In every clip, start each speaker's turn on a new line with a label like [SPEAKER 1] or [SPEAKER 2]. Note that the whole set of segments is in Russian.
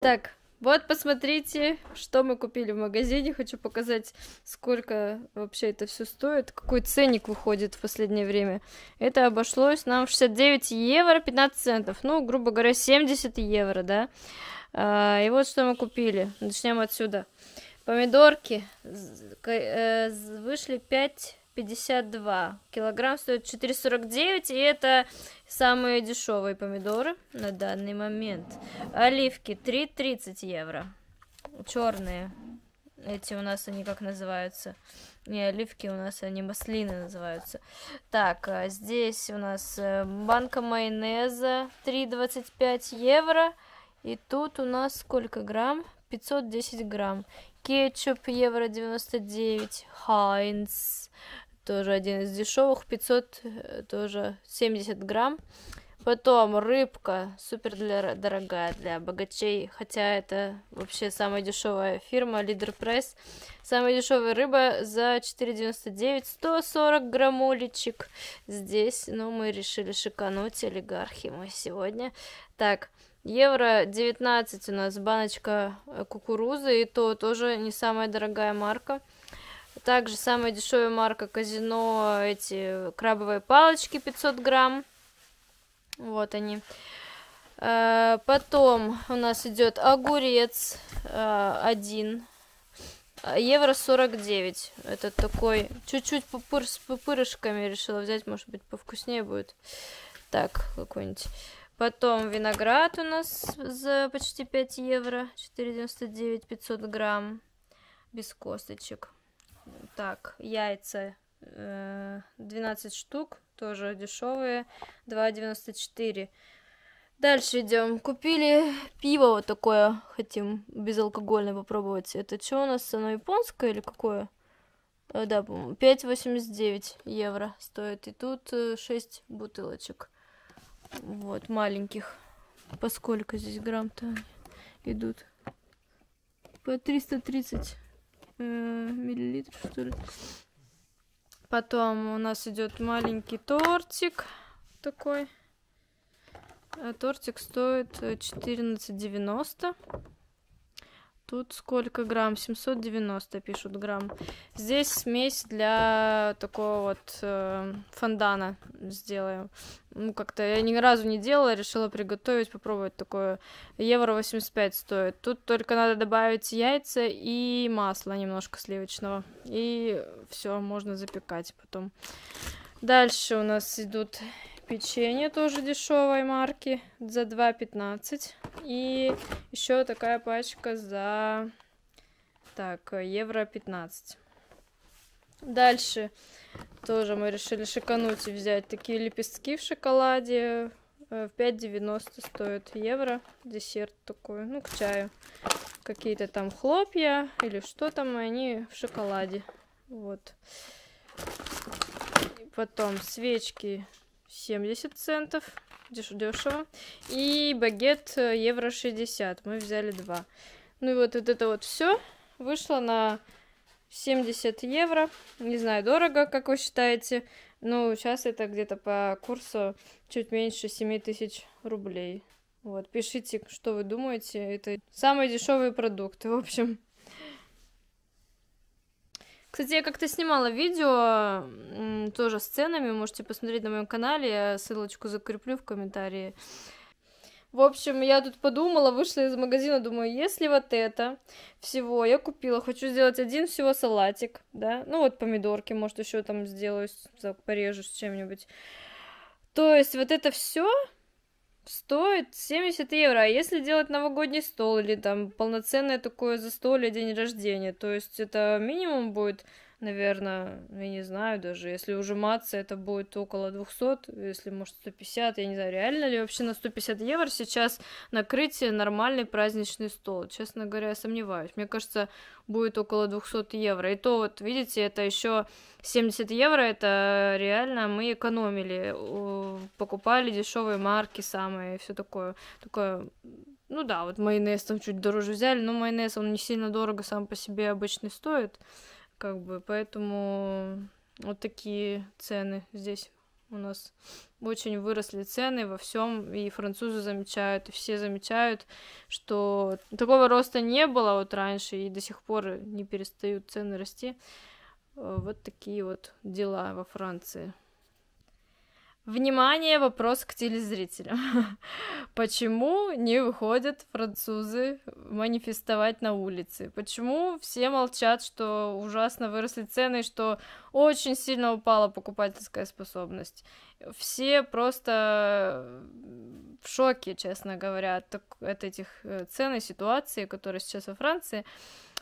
[SPEAKER 1] Так, вот посмотрите, что мы купили в магазине. Хочу показать, сколько вообще это все стоит, какой ценник выходит в последнее время. Это обошлось нам в 69 евро 15 центов, ну, грубо говоря, 70 евро, да. А, и вот что мы купили. Начнем отсюда. Помидорки э, вышли 5 52. Килограмм стоит 4,49, и это самые дешевые помидоры на данный момент. Оливки 3,30 евро. Черные. Эти у нас они как называются? Не оливки, у нас они маслины называются. Так, а здесь у нас э, банка майонеза 3,25 евро. И тут у нас сколько грамм? 510 грамм. Кетчуп евро 99. Хайнс тоже один из дешевых, 500, э, тоже 70 грамм. Потом рыбка, супер для, дорогая для богачей, хотя это вообще самая дешевая фирма, Лидер Прайс. Самая дешевая рыба за 4,99, 140 граммулечек здесь. Но ну, мы решили шикануть, олигархи мы сегодня. Так, евро 19 у нас баночка э, кукурузы, и то тоже не самая дорогая марка. Также самая дешевая марка казино эти крабовые палочки 500 грамм. Вот они. Э, потом у нас идет огурец э, один евро 49. Это такой чуть-чуть пупыр с пупырышками решила взять, может быть повкуснее будет. Так, какой-нибудь. Потом виноград у нас за почти 5 евро, 4,99, 500 грамм, без косточек. Так, яйца 12 э, штук, тоже дешевые, 2,94. Дальше идем. Купили пиво вот такое, хотим безалкогольное попробовать. Это что у нас, оно японское или какое? Э, да, 5,89 евро стоит. И тут 6 э, бутылочек. Вот, маленьких. По сколько здесь грамм-то идут? По 330 Э, миллилитр что ли. Потом у нас идет маленький тортик такой. Э, тортик стоит 14,90. Э, Тут сколько грамм? 790 пишут грамм. Здесь смесь для такого вот э, фондана сделаю. Ну, как-то я ни разу не делала, решила приготовить, попробовать такое. Евро 85 стоит. Тут только надо добавить яйца и масло немножко сливочного. И все, можно запекать потом. Дальше у нас идут Печенье тоже дешевой марки за 2,15. И еще такая пачка за так, евро 15. Дальше тоже мы решили шикануть и взять такие лепестки в шоколаде. Э, в 5,90 стоит евро. Десерт такой, ну, к чаю. Какие-то там хлопья или что там, и они в шоколаде. Вот. И потом свечки 70 центов, деш дешево. И багет э, евро 60, мы взяли 2. Ну и вот, вот это вот все вышло на 70 евро. Не знаю, дорого, как вы считаете. Ну, сейчас это где-то по курсу чуть меньше 7 тысяч рублей. Вот, пишите, что вы думаете. Это самые дешевые продукты, в общем. Кстати, я как-то снимала видео тоже сценами, можете посмотреть на моем канале, я ссылочку закреплю в комментарии. В общем, я тут подумала, вышла из магазина, думаю, если вот это всего я купила, хочу сделать один всего салатик, да, ну вот помидорки, может, еще там сделаю, порежу с чем-нибудь. То есть вот это все стоит 70 евро. А если делать новогодний стол или там полноценное такое застолье, день рождения, то есть это минимум будет наверное, я не знаю даже, если уже ужиматься, это будет около 200, если, может, 150, я не знаю, реально ли вообще на 150 евро сейчас накрыть нормальный праздничный стол, честно говоря, я сомневаюсь, мне кажется, будет около 200 евро, и то, вот, видите, это еще 70 евро, это реально мы экономили, покупали дешевые марки самые, все такое, такое ну да, вот майонез там чуть дороже взяли, но майонез, он не сильно дорого сам по себе обычно стоит. Как бы, поэтому вот такие цены здесь у нас очень выросли цены во всем, и французы замечают, и все замечают, что такого роста не было вот раньше, и до сих пор не перестают цены расти. Э, вот такие вот дела во Франции. Внимание, вопрос к телезрителям. Почему не выходят французы манифестовать на улице? Почему все молчат, что ужасно выросли цены, что очень сильно упала покупательская способность? Все просто э, в шоке, честно говоря, от этих э, цен и ситуации, которые сейчас во Франции.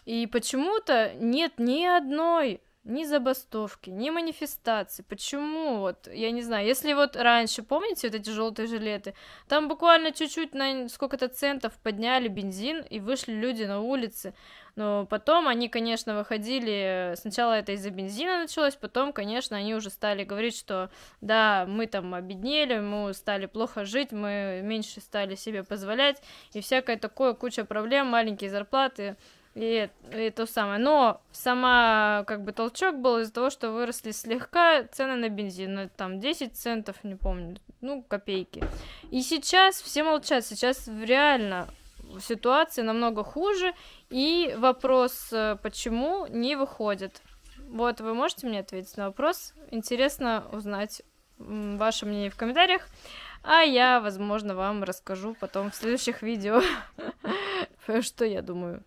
[SPEAKER 1] И почему-то нет ни одной ни забастовки, ни манифестации. Почему вот, я не знаю, если вот раньше, помните, вот эти желтые жилеты, там буквально чуть-чуть на сколько-то центов подняли бензин и вышли люди на улицы. Но потом они, конечно, выходили, э, сначала это из-за бензина началось, потом, конечно, они уже стали говорить, что да, мы там обеднели, мы стали плохо жить, мы меньше стали себе позволять, и всякое такое, куча проблем, маленькие зарплаты, и, и то самое. Но сама, как бы, толчок был из-за того, что выросли слегка цены на бензин. Ну, там 10 центов, не помню, ну, копейки. И сейчас все молчат. Сейчас реально ситуация намного хуже. И вопрос, э, почему не выходит. Вот, вы можете мне ответить на вопрос? Интересно узнать ваше мнение в комментариях. А я, возможно, вам расскажу потом в следующих видео, что я думаю.